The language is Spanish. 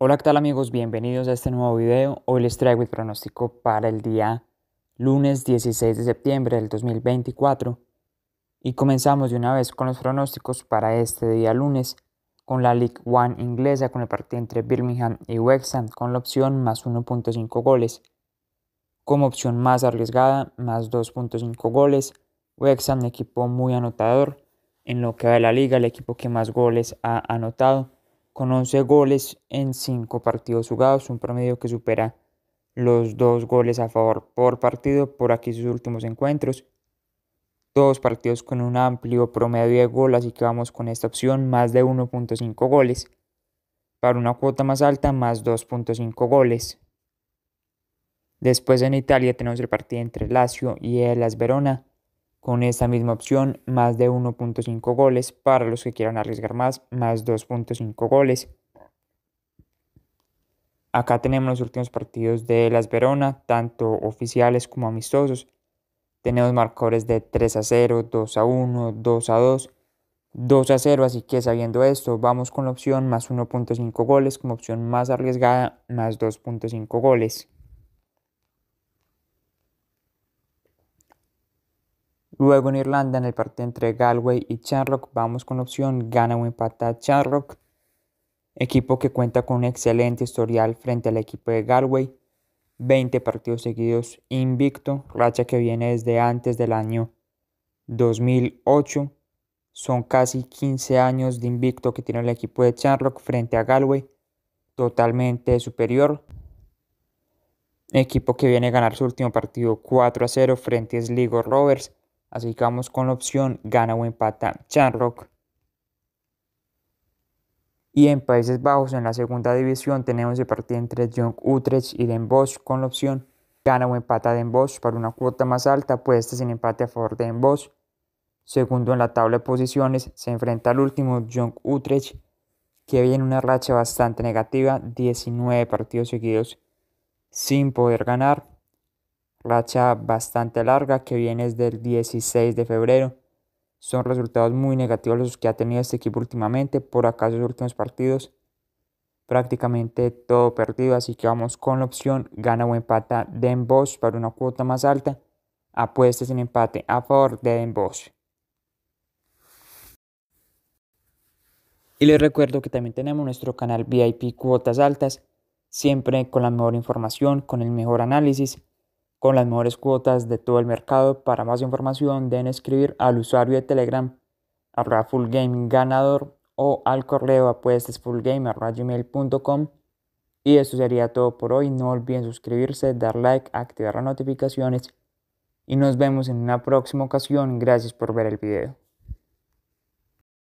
Hola, ¿qué tal amigos? Bienvenidos a este nuevo video. Hoy les traigo el pronóstico para el día lunes 16 de septiembre del 2024. Y comenzamos de una vez con los pronósticos para este día lunes, con la League One inglesa, con el partido entre Birmingham y Wexham con la opción más 1.5 goles. Como opción más arriesgada, más 2.5 goles. Wexham equipo muy anotador. En lo que va de la liga, el equipo que más goles ha anotado con 11 goles en 5 partidos jugados, un promedio que supera los 2 goles a favor por partido por aquí sus últimos encuentros. Dos partidos con un amplio promedio de goles, así que vamos con esta opción, más de 1.5 goles. Para una cuota más alta, más 2.5 goles. Después en Italia tenemos el partido entre Lazio y el Verona con esta misma opción, más de 1.5 goles para los que quieran arriesgar más, más 2.5 goles. Acá tenemos los últimos partidos de Las Verona, tanto oficiales como amistosos. Tenemos marcadores de 3 a 0, 2 a 1, 2 a 2, 2 a 0. Así que sabiendo esto, vamos con la opción más 1.5 goles como opción más arriesgada, más 2.5 goles. Luego en Irlanda, en el partido entre Galway y Charlock vamos con la opción gana o empata Charlock. equipo que cuenta con un excelente historial frente al equipo de Galway, 20 partidos seguidos invicto, racha que viene desde antes del año 2008. Son casi 15 años de invicto que tiene el equipo de Charlock frente a Galway, totalmente superior. Equipo que viene a ganar su último partido 4 a 0 frente a Sligo Rovers Así que vamos con la opción gana o empata charrock Y en Países Bajos, en la segunda división, tenemos el partido entre John Utrecht y Den Bosch con la opción gana o empata Den Bosch para una cuota más alta, puesta este sin empate a favor de Den Bosch. Segundo en la tabla de posiciones, se enfrenta al último John Utrecht, que viene una racha bastante negativa, 19 partidos seguidos sin poder ganar racha bastante larga que viene desde el 16 de febrero. Son resultados muy negativos los que ha tenido este equipo últimamente, por acaso los últimos partidos. Prácticamente todo perdido, así que vamos con la opción gana o empata de Bosch para una cuota más alta. Apuestas en empate a favor de Den Y les recuerdo que también tenemos nuestro canal VIP Cuotas Altas, siempre con la mejor información, con el mejor análisis con las mejores cuotas de todo el mercado. Para más información deben escribir al usuario de Telegram arroba fullgame ganador o al correo apuestasfullgame.com. Y eso sería todo por hoy. No olviden suscribirse, dar like, activar las notificaciones y nos vemos en una próxima ocasión. Gracias por ver el video.